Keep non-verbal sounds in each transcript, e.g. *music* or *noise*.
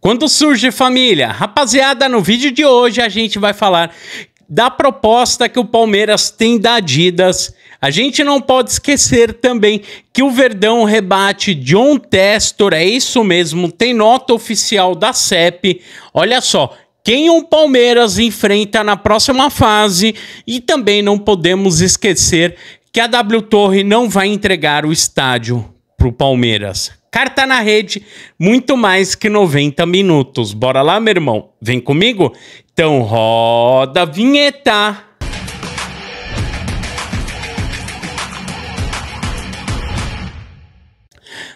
Quando surge família? Rapaziada, no vídeo de hoje a gente vai falar da proposta que o Palmeiras tem da Adidas. A gente não pode esquecer também que o Verdão rebate John Testor, é isso mesmo, tem nota oficial da CEP. Olha só, quem o Palmeiras enfrenta na próxima fase e também não podemos esquecer que a W Torre não vai entregar o estádio para o Palmeiras. Carta tá na Rede, muito mais que 90 minutos. Bora lá, meu irmão? Vem comigo? Então roda a vinheta!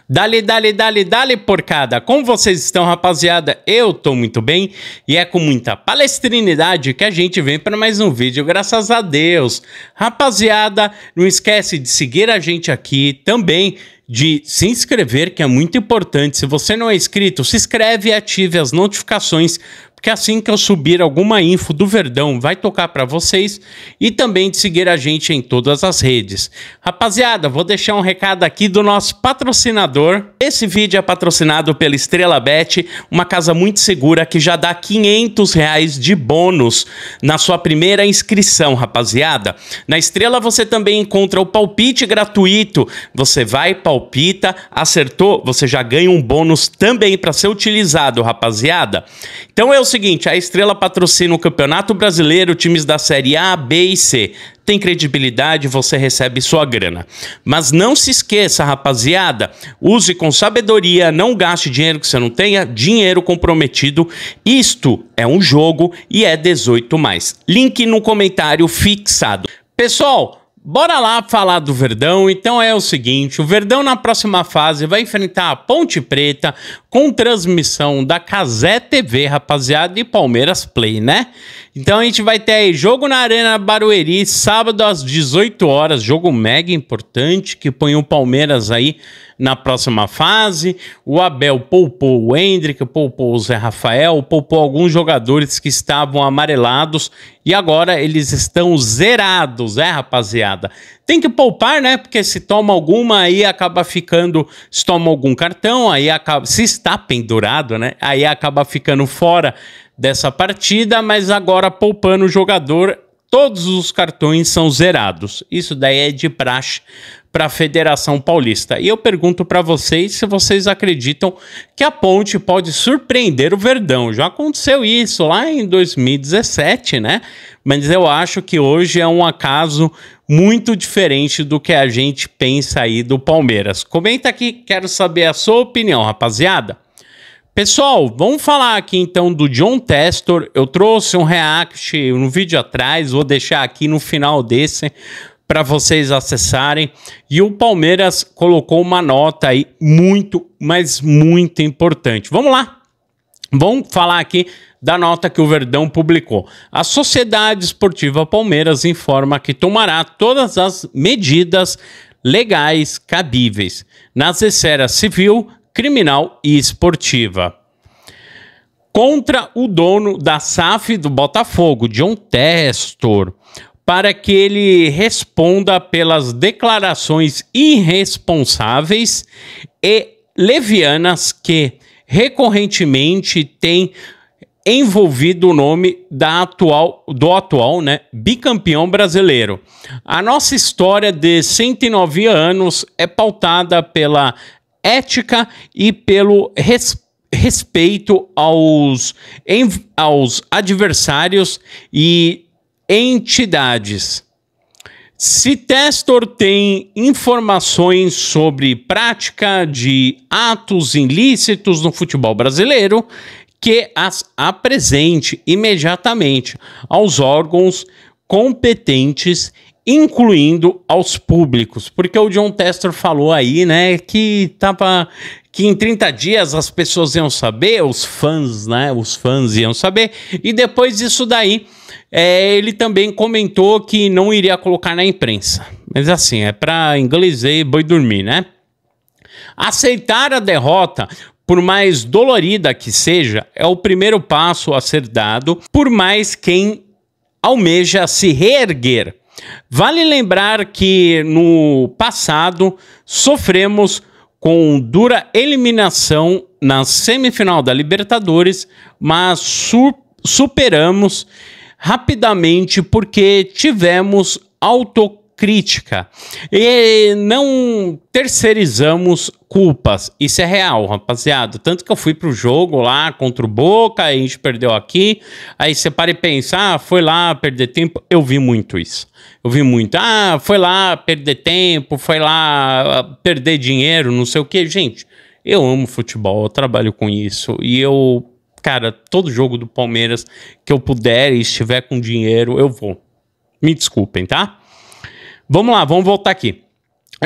Dale, dale, dale, dale, porcada! Como vocês estão, rapaziada? Eu tô muito bem e é com muita palestrinidade que a gente vem para mais um vídeo, graças a Deus! Rapaziada, não esquece de seguir a gente aqui também de se inscrever, que é muito importante. Se você não é inscrito, se inscreve e ative as notificações porque é assim que eu subir alguma info do Verdão, vai tocar para vocês e também de seguir a gente em todas as redes. Rapaziada, vou deixar um recado aqui do nosso patrocinador. Esse vídeo é patrocinado pela Estrela Bet, uma casa muito segura que já dá 500 reais de bônus na sua primeira inscrição, rapaziada. Na Estrela você também encontra o palpite gratuito. Você vai, palpita, acertou, você já ganha um bônus também para ser utilizado, rapaziada. Então eu seguinte: a estrela patrocina o Campeonato Brasileiro, times da Série A, B e C. Tem credibilidade, você recebe sua grana. Mas não se esqueça, rapaziada, use com sabedoria, não gaste dinheiro que você não tenha, dinheiro comprometido. Isto é um jogo e é 18 mais. Link no comentário fixado. Pessoal, Bora lá falar do Verdão. Então é o seguinte: o Verdão na próxima fase vai enfrentar a Ponte Preta, com transmissão da Casé TV, rapaziada, e Palmeiras Play, né? Então a gente vai ter aí jogo na Arena Barueri, sábado às 18 horas, jogo mega importante que põe o Palmeiras aí na próxima fase. O Abel poupou o Hendrick, poupou o Zé Rafael, poupou alguns jogadores que estavam amarelados e agora eles estão zerados, é, rapaziada? Tem que poupar, né? Porque se toma alguma aí acaba ficando, se toma algum cartão, aí acaba se está pendurado, né? Aí acaba ficando fora dessa partida, mas agora poupando o jogador, todos os cartões são zerados. Isso daí é de praxe para a Federação Paulista. E eu pergunto para vocês se vocês acreditam que a Ponte pode surpreender o Verdão. Já aconteceu isso lá em 2017, né? mas eu acho que hoje é um acaso muito diferente do que a gente pensa aí do Palmeiras. Comenta aqui, quero saber a sua opinião, rapaziada. Pessoal, vamos falar aqui então do John Testor. Eu trouxe um react no um vídeo atrás, vou deixar aqui no final desse para vocês acessarem. E o Palmeiras colocou uma nota aí muito, mas muito importante. Vamos lá. Vamos falar aqui da nota que o Verdão publicou. A Sociedade Esportiva Palmeiras informa que tomará todas as medidas legais cabíveis nas esferas civil, criminal e esportiva. Contra o dono da SAF do Botafogo, John Testor, para que ele responda pelas declarações irresponsáveis e levianas que recorrentemente tem envolvido o nome da atual, do atual né, bicampeão brasileiro. A nossa história de 109 anos é pautada pela ética e pelo respeito respeito aos, em, aos adversários e entidades. Se Testor tem informações sobre prática de atos ilícitos no futebol brasileiro, que as apresente imediatamente aos órgãos competentes, incluindo aos públicos, porque o John Tester falou aí, né, que tava que em 30 dias as pessoas iam saber, os fãs, né, os fãs iam saber, e depois disso daí, é, ele também comentou que não iria colocar na imprensa. Mas assim, é para inglês e boi dormir, né? Aceitar a derrota por mais dolorida que seja, é o primeiro passo a ser dado por mais quem almeja se reerguer. Vale lembrar que no passado sofremos com dura eliminação na semifinal da Libertadores, mas su superamos rapidamente porque tivemos autoconfiança crítica. E não terceirizamos culpas. Isso é real, rapaziada. Tanto que eu fui pro jogo lá contra o Boca, a gente perdeu aqui. Aí você para e pensa, ah, foi lá perder tempo. Eu vi muito isso. Eu vi muito. Ah, foi lá perder tempo, foi lá ah, perder dinheiro, não sei o que. Gente, eu amo futebol, eu trabalho com isso. E eu, cara, todo jogo do Palmeiras que eu puder e estiver com dinheiro, eu vou. Me desculpem, tá? Vamos lá, vamos voltar aqui.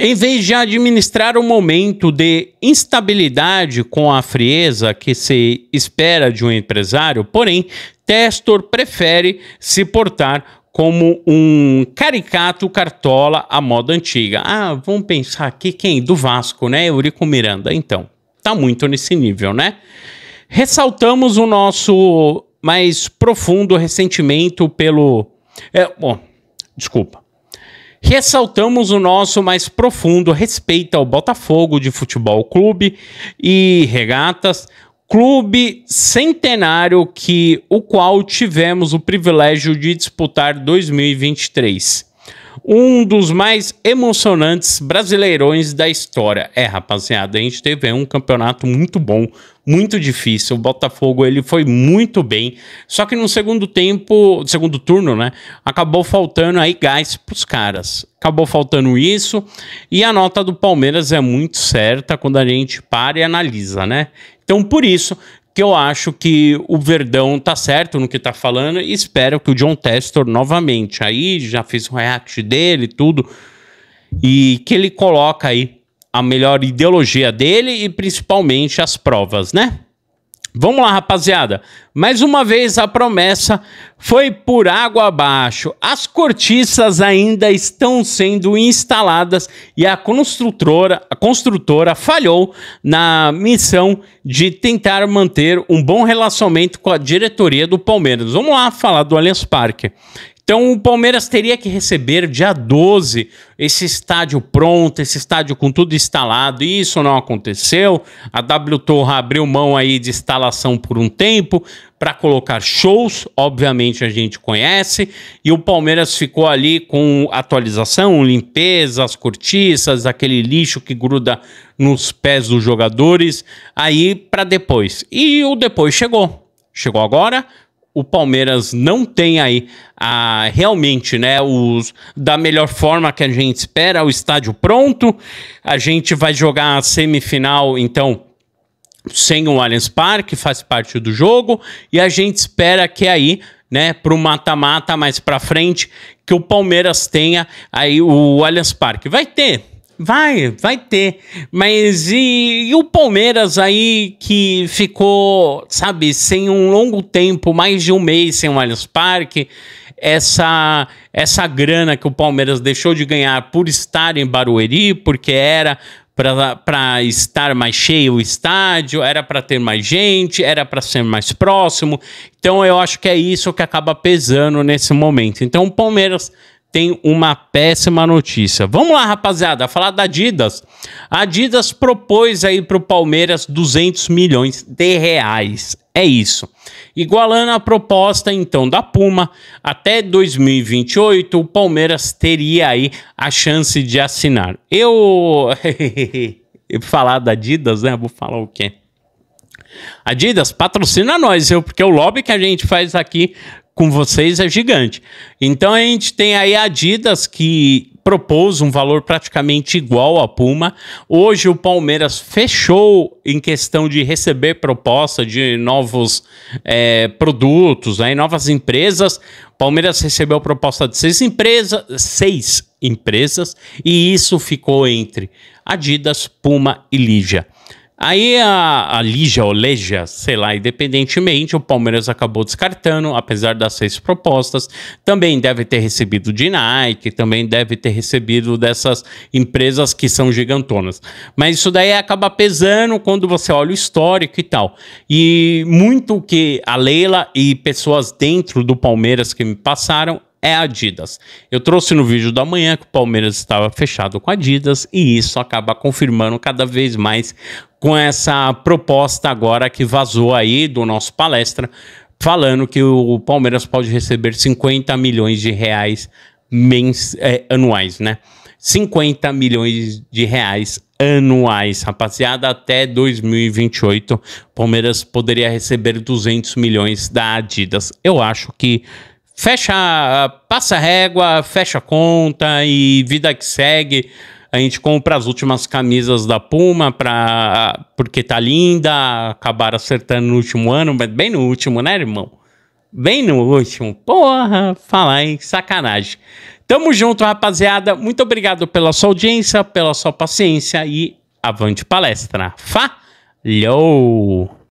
Em vez de administrar o momento de instabilidade com a frieza que se espera de um empresário, porém, Testor prefere se portar como um caricato cartola à moda antiga. Ah, vamos pensar aqui quem? Do Vasco, né? Eurico Miranda. Então, tá muito nesse nível, né? Ressaltamos o nosso mais profundo ressentimento pelo. É, bom, desculpa Ressaltamos o nosso mais profundo respeito ao Botafogo de Futebol Clube e Regatas, clube centenário que o qual tivemos o privilégio de disputar 2023 um dos mais emocionantes brasileirões da história. É, rapaziada, a gente teve um campeonato muito bom, muito difícil. O Botafogo ele foi muito bem, só que no segundo tempo, segundo turno, né, acabou faltando aí gás pros caras. Acabou faltando isso e a nota do Palmeiras é muito certa quando a gente para e analisa, né? Então, por isso que eu acho que o Verdão tá certo no que tá falando e espero que o John Testor novamente. Aí já fiz o react dele tudo. E que ele coloca aí a melhor ideologia dele e principalmente as provas, né? Vamos lá, rapaziada. Mais uma vez a promessa foi por água abaixo. As cortiças ainda estão sendo instaladas e a construtora, a construtora falhou na missão de tentar manter um bom relacionamento com a diretoria do Palmeiras. Vamos lá falar do Allianz Parque, então o Palmeiras teria que receber dia 12 esse estádio pronto, esse estádio com tudo instalado, e isso não aconteceu. A W Torre abriu mão aí de instalação por um tempo para colocar shows, obviamente a gente conhece, e o Palmeiras ficou ali com atualização, limpeza, as cortiças, aquele lixo que gruda nos pés dos jogadores, aí para depois. E o depois chegou. Chegou agora, o Palmeiras não tem aí a, ah, realmente né, os, da melhor forma que a gente espera, o estádio pronto. A gente vai jogar a semifinal, então, sem o Allianz Parque, faz parte do jogo, e a gente espera que aí, né, Para o mata-mata mais para frente, que o Palmeiras tenha aí o Allianz Parque. Vai ter Vai, vai ter. Mas e, e, o Palmeiras aí que ficou, sabe, sem um longo tempo, mais de um mês sem o Allianz Parque, essa essa grana que o Palmeiras deixou de ganhar por estar em Barueri, porque era para estar mais cheio o estádio, era para ter mais gente, era para ser mais próximo. Então eu acho que é isso que acaba pesando nesse momento. Então o Palmeiras tem uma péssima notícia. Vamos lá, rapaziada, falar da Adidas. A Adidas propôs aí para o Palmeiras 200 milhões de reais. É isso. Igualando a proposta então da Puma, até 2028 o Palmeiras teria aí a chance de assinar. Eu, *laughs* falar da Adidas, né? Vou falar o quê? Adidas, patrocina nós, eu, Porque o lobby que a gente faz aqui com vocês é gigante. Então a gente tem aí a Adidas que propôs um valor praticamente igual à Puma. Hoje o Palmeiras fechou em questão de receber proposta de novos é, produtos, né, novas empresas. Palmeiras recebeu proposta de seis empresas, seis empresas, e isso ficou entre Adidas, Puma e Lígia. Aí a, a Lígia, ou Legia, sei lá, independentemente, o Palmeiras acabou descartando, apesar das seis propostas. Também deve ter recebido de Nike, também deve ter recebido dessas empresas que são gigantonas. Mas isso daí acaba pesando quando você olha o histórico e tal. E muito que a Leila e pessoas dentro do Palmeiras que me passaram é a Adidas. Eu trouxe no vídeo da manhã que o Palmeiras estava fechado com a Adidas e isso acaba confirmando cada vez mais com essa proposta agora que vazou aí do nosso palestra, falando que o Palmeiras pode receber 50 milhões de reais mens, é, anuais, né? 50 milhões de reais anuais, rapaziada, até 2028, Palmeiras poderia receber 200 milhões da Adidas. Eu acho que fecha, passa régua, fecha conta e vida que segue. A gente compra as últimas camisas da Puma pra, porque tá linda, acabaram acertando no último ano, mas bem no último, né, irmão? Bem no último. Porra, falar em sacanagem. Tamo junto, rapaziada. Muito obrigado pela sua audiência, pela sua paciência e avante palestra. Falhou!